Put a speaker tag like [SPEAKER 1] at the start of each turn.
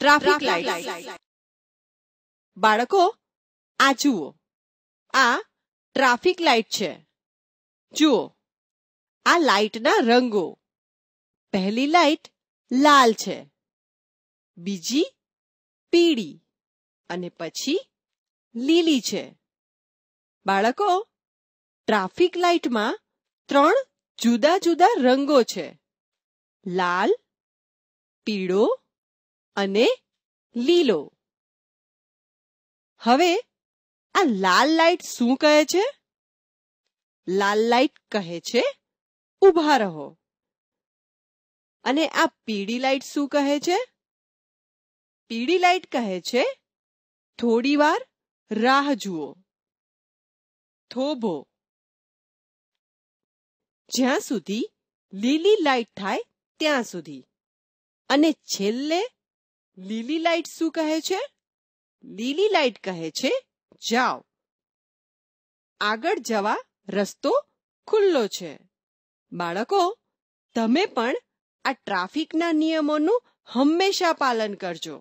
[SPEAKER 1] traffic light બાળકો આ જુઓ આ ટ્રાફિક લાઇટ છે જુઓ આ લાઇટના રંગો પહેલી લાઇટ લાલ છે બીજી પીળી અને પછી લીલી છે બાળકો ટ્રાફિક લાઇટમાં ત્રણ જુદા જુદા રંગો છે લાલ પીળો અને લીલો હવે આ લાલ લાઈટ શું કહે છે લાલ લાઈટ કહે છે ઊભા રહો અને આ પીળી લાઈટ શું કહે છે પીળી લાઈટ કહે છે થોડી વાર રાહ જુઓ થોભો જ્યાં સુધી લીલી લાઈટ થાય ત્યાં સુધી અને છેલ્લે લીલી લાઈટ શું કહે છે લીલી લાઈટ કહે છે જાઓ આગળ જવા રસ્તો ખુલ્લો છે બાળકો તમે પણ આ ટ્રાફિકના નિયમોનું હંમેશા પાલન કરજો